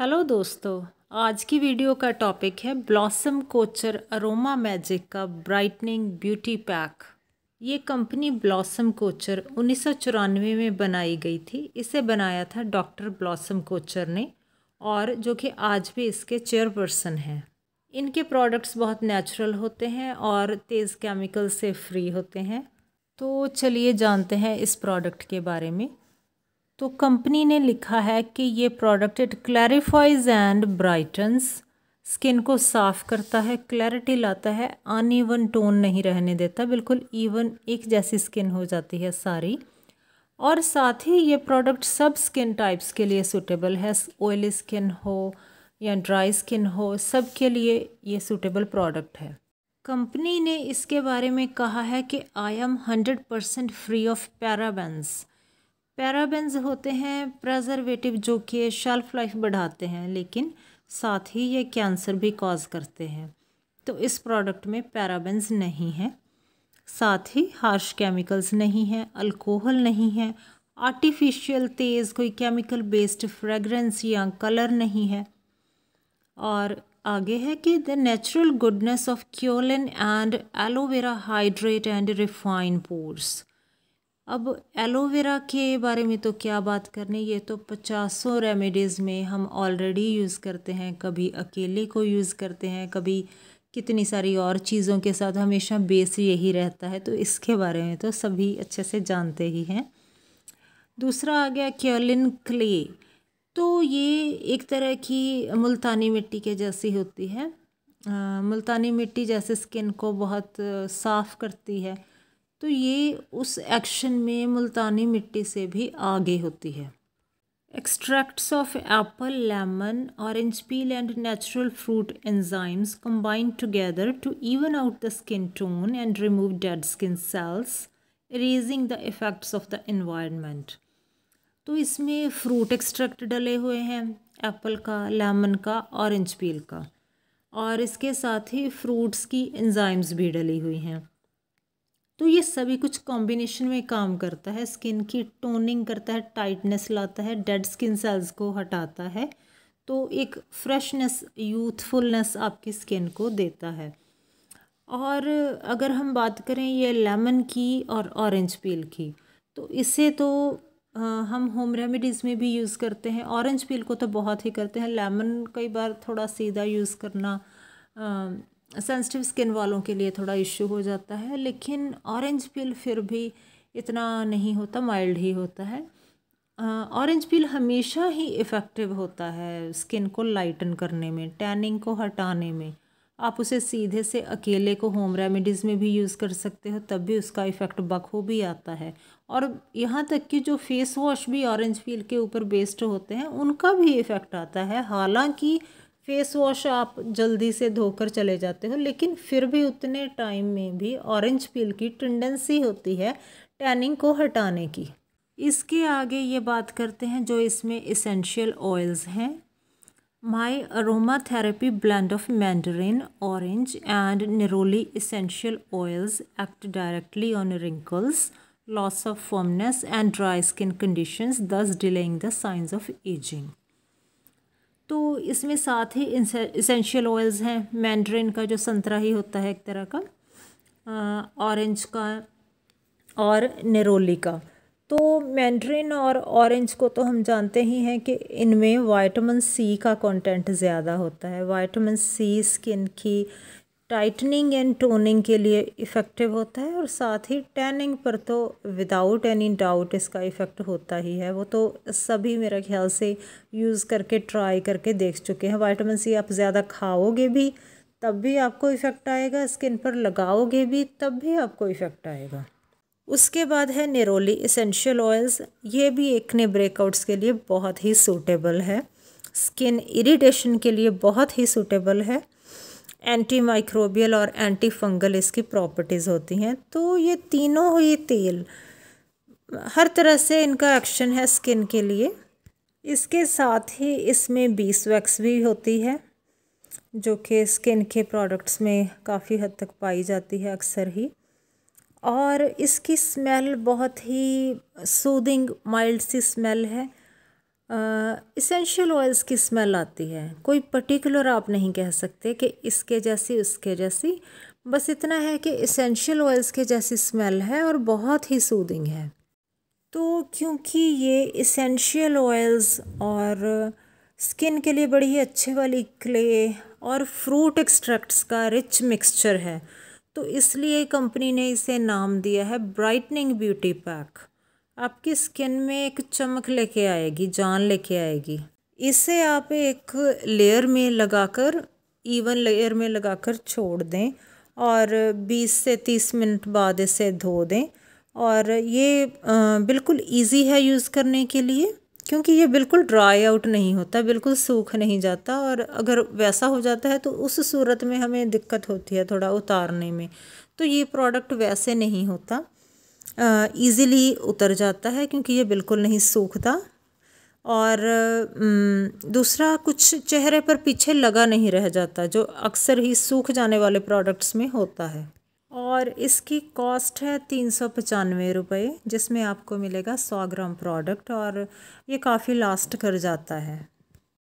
hello दोस्तों आज की वीडियो का टॉपिक है ब्लॉसम कोचर अरोमा मैजिक का ब्राइटनिंग ब्यूटी पैक ये कंपनी ब्लॉसम कोचर उन्नीस में बनाई गई थी इसे बनाया था डॉक्टर ब्लॉसम कोचर ने और जो कि आज भी इसके चेयरपर्सन हैं इनके प्रोडक्ट्स बहुत नेचुरल होते हैं और तेज़ केमिकल से फ्री होते हैं तो चलिए जानते हैं इस प्रोडक्ट के बारे में तो कंपनी ने लिखा है कि ये product it clarifies and brightens skin को साफ़ करता है क्लैरिटी लाता है अन ईवन टोन नहीं रहने देता बिल्कुल इवन एक जैसी स्किन हो जाती है सारी और साथ ही ये प्रोडक्ट सब स्किन टाइप्स के लिए सूटेबल है ऑयली स्किन हो या ड्राई स्किन हो सब के लिए ये सूटेबल प्रोडक्ट है कंपनी ने इसके बारे में कहा है कि I am hundred percent free of parabens parabens होते हैं प्रजर्वेटिव जो कि शेल्फ लाइफ बढ़ाते हैं लेकिन साथ ही ये कैंसर भी कॉज करते हैं तो इस प्रोडक्ट में पैराबेंस नहीं है साथ ही हार्श केमिकल्स नहीं हैं अल्कोहल नहीं है आर्टिफिशियल तेज़ कोई केमिकल बेस्ड फ्रेगरेंस या कलर नहीं है और आगे है कि the natural goodness of kaolin and aloe vera hydrate and refine pores अब एलोवेरा के बारे में तो क्या बात करनी ये तो पचासों रेमेडीज़ में हम ऑलरेडी यूज़ करते हैं कभी अकेले को यूज़ करते हैं कभी कितनी सारी और चीज़ों के साथ हमेशा बेस यही रहता है तो इसके बारे में तो सभी अच्छे से जानते ही हैं दूसरा आ गया क्योलिन क्ले तो ये एक तरह की मुल्तानी मिट्टी के जैसी होती है मुल्तानी मिट्टी जैसे स्किन को बहुत साफ़ करती है तो ये उस एक्शन में मुल्तानी मिट्टी से भी आगे होती है extracts of apple lemon orange peel and natural fruit enzymes combined together to even out the skin tone and remove dead skin cells raising the effects of the environment तो इसमें फ्रूट एक्सट्रैक्ट डले हुए हैं Apple का lemon का orange peel का और इसके साथ ही फ्रूट्स की एंजाइम्स भी डली हुई हैं तो ये सभी कुछ कॉम्बिनेशन में काम करता है स्किन की टोनिंग करता है टाइटनेस लाता है डेड स्किन सेल्स को हटाता है तो एक फ्रेशनेस यूथफुलनेस आपकी स्किन को देता है और अगर हम बात करें ये लेमन की और ऑरेंज पील की तो इसे तो आ, हम होम रेमेडीज़ में भी यूज़ करते हैं ऑरेंज पील को तो बहुत ही करते हैं लेमन कई बार थोड़ा सीधा यूज़ करना आ, सेंसिटिव स्किन वालों के लिए थोड़ा इश्यू हो जाता है लेकिन ऑरेंज पील फिर भी इतना नहीं होता माइल्ड ही होता है ऑरेंज पील हमेशा ही इफ़ेक्टिव होता है स्किन को लाइटन करने में टैनिंग को हटाने में आप उसे सीधे से अकेले को होम रेमेडीज़ में भी यूज़ कर सकते हो तब भी उसका इफ़ेक्ट बखूबी आता है और यहाँ तक कि जो फेस वॉश भी ऑरेंज पील के ऊपर बेस्ड होते हैं उनका भी इफ़ेक्ट आता है हालांकि फेस वॉश आप जल्दी से धोकर चले जाते हो लेकिन फिर भी उतने टाइम में भी ऑरेंज पील की टेंडेंसी होती है टैनिंग को हटाने की इसके आगे ये बात करते हैं जो इसमें इसेंशियल ऑयल्स हैं my aromatherapy blend of mandarin orange and neroli essential oils act directly on wrinkles loss of firmness and dry skin conditions thus delaying the signs of ageing तो इसमें साथ ही इसेंशियल ऑयल्स हैं मैंड्रेन का जो संतरा ही होता है एक तरह का ऑरेंज का और नेरोली का तो मैंड्रेन और ऑरेंज को तो हम जानते ही हैं कि इनमें वाइटामिन सी का कंटेंट ज़्यादा होता है वाइटामिन सी स्किन की टाइटनिंग एंड टोनिंग के लिए इफ़ेक्टिव होता है और साथ ही टैनिंग पर तो विदाउट एनी डाउट इसका इफ़ेक्ट होता ही है वो तो सभी मेरे ख्याल से यूज़ करके ट्राई करके देख चुके हैं वाइटामिन सी आप ज़्यादा खाओगे भी तब भी आपको इफ़ेक्ट आएगा स्किन पर लगाओगे भी तब भी आपको इफ़ेक्ट आएगा उसके बाद है नेरोली इसेंशियल ऑयल्स ये भी एक ने ब्रेकआउट्स के लिए बहुत ही सूटेबल है स्किन इरीटेशन के लिए बहुत ही सूटेबल है एंटी माइक्रोबियल और एंटी फंगल इसकी प्रॉपर्टीज़ होती हैं तो ये तीनों ही तेल हर तरह से इनका एक्शन है स्किन के लिए इसके साथ ही इसमें बीस वैक्स भी होती है जो कि स्किन के प्रोडक्ट्स में काफ़ी हद तक पाई जाती है अक्सर ही और इसकी स्मेल बहुत ही सूदिंग माइल्ड सी स्मेल है इसेंशियल ऑयल्स की स्मेल आती है कोई पर्टिकुलर आप नहीं कह सकते कि इसके जैसी उसके जैसी बस इतना है कि इसेंशियल ऑयल्स के जैसी स्मेल है और बहुत ही सूदिंग है तो क्योंकि ये इसेंशियल ऑयल्स और स्किन के लिए बड़ी ही अच्छे वाली क्ले और फ्रूट एक्सट्रैक्ट्स का रिच मिक्सचर है तो इसलिए कंपनी ने इसे नाम दिया है ब्राइटनिंग ब्यूटी पैक आपकी स्किन में एक चमक लेके आएगी जान लेके आएगी इसे आप एक लेयर में लगाकर इवन लेयर में लगाकर छोड़ दें और 20 से 30 मिनट बाद इसे धो दें और ये बिल्कुल इजी है यूज़ करने के लिए क्योंकि ये बिल्कुल ड्राई आउट नहीं होता बिल्कुल सूख नहीं जाता और अगर वैसा हो जाता है तो उस सूरत में हमें दिक्कत होती है थोड़ा उतारने में तो ये प्रोडक्ट वैसे नहीं होता ईज़िली उतर जाता है क्योंकि ये बिल्कुल नहीं सूखता और दूसरा कुछ चेहरे पर पीछे लगा नहीं रह जाता जो अक्सर ही सूख जाने वाले प्रोडक्ट्स में होता है और इसकी कॉस्ट है तीन सौ पचानवे रुपये जिसमें आपको मिलेगा सौ ग्राम प्रोडक्ट और ये काफ़ी लास्ट कर जाता है